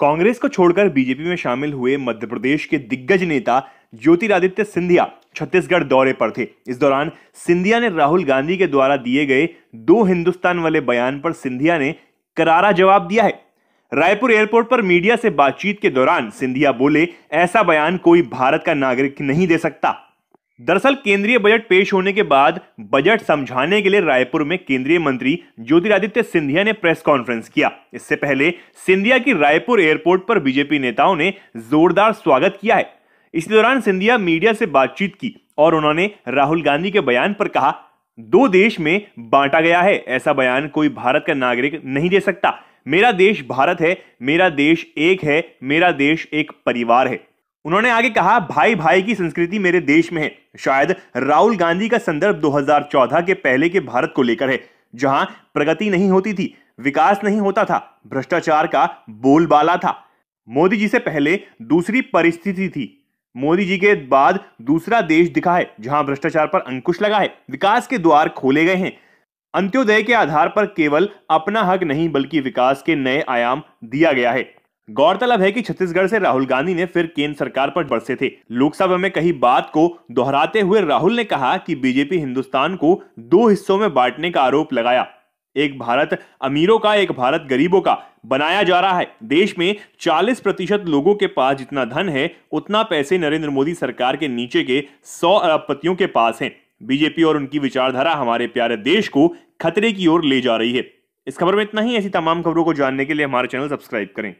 कांग्रेस को छोड़कर बीजेपी में शामिल हुए मध्य प्रदेश के दिग्गज नेता ज्योतिरादित्य सिंधिया छत्तीसगढ़ दौरे पर थे इस दौरान सिंधिया ने राहुल गांधी के द्वारा दिए गए दो हिंदुस्तान वाले बयान पर सिंधिया ने करारा जवाब दिया है रायपुर एयरपोर्ट पर मीडिया से बातचीत के दौरान सिंधिया बोले ऐसा बयान कोई भारत का नागरिक नहीं दे सकता दरअसल केंद्रीय बजट पेश होने के बाद बजट समझाने के लिए रायपुर में केंद्रीय मंत्री ज्योतिरादित्य सिंधिया ने प्रेस कॉन्फ्रेंस किया इससे पहले सिंधिया की रायपुर एयरपोर्ट पर बीजेपी नेताओं ने जोरदार स्वागत किया है इसी दौरान सिंधिया मीडिया से बातचीत की और उन्होंने राहुल गांधी के बयान पर कहा दो देश में बांटा गया है ऐसा बयान कोई भारत का नागरिक नहीं दे सकता मेरा देश भारत है मेरा देश एक है मेरा देश एक परिवार है उन्होंने आगे कहा भाई भाई की संस्कृति मेरे देश में है शायद राहुल गांधी का संदर्भ 2014 के पहले के भारत को लेकर है जहां प्रगति नहीं होती थी विकास नहीं होता था भ्रष्टाचार का बोलबाला था मोदी जी से पहले दूसरी परिस्थिति थी मोदी जी के बाद दूसरा देश दिखा है जहां भ्रष्टाचार पर अंकुश लगा है विकास के द्वार खोले गए हैं अंत्योदय के आधार पर केवल अपना हक नहीं बल्कि विकास के नए आयाम दिया गया है गौरतलब है कि छत्तीसगढ़ से राहुल गांधी ने फिर केंद्र सरकार पर बरसे थे लोकसभा में कही बात को दोहराते हुए राहुल ने कहा कि बीजेपी हिंदुस्तान को दो हिस्सों में बांटने का आरोप लगाया एक भारत अमीरों का एक भारत गरीबों का बनाया जा रहा है देश में 40 प्रतिशत लोगों के पास जितना धन है उतना पैसे नरेंद्र मोदी सरकार के नीचे के सौ अरबपतियों के पास है बीजेपी और उनकी विचारधारा हमारे प्यारे देश को खतरे की ओर ले जा रही है इस खबर में इतना ही ऐसी तमाम खबरों को जानने के लिए हमारे चैनल सब्सक्राइब करें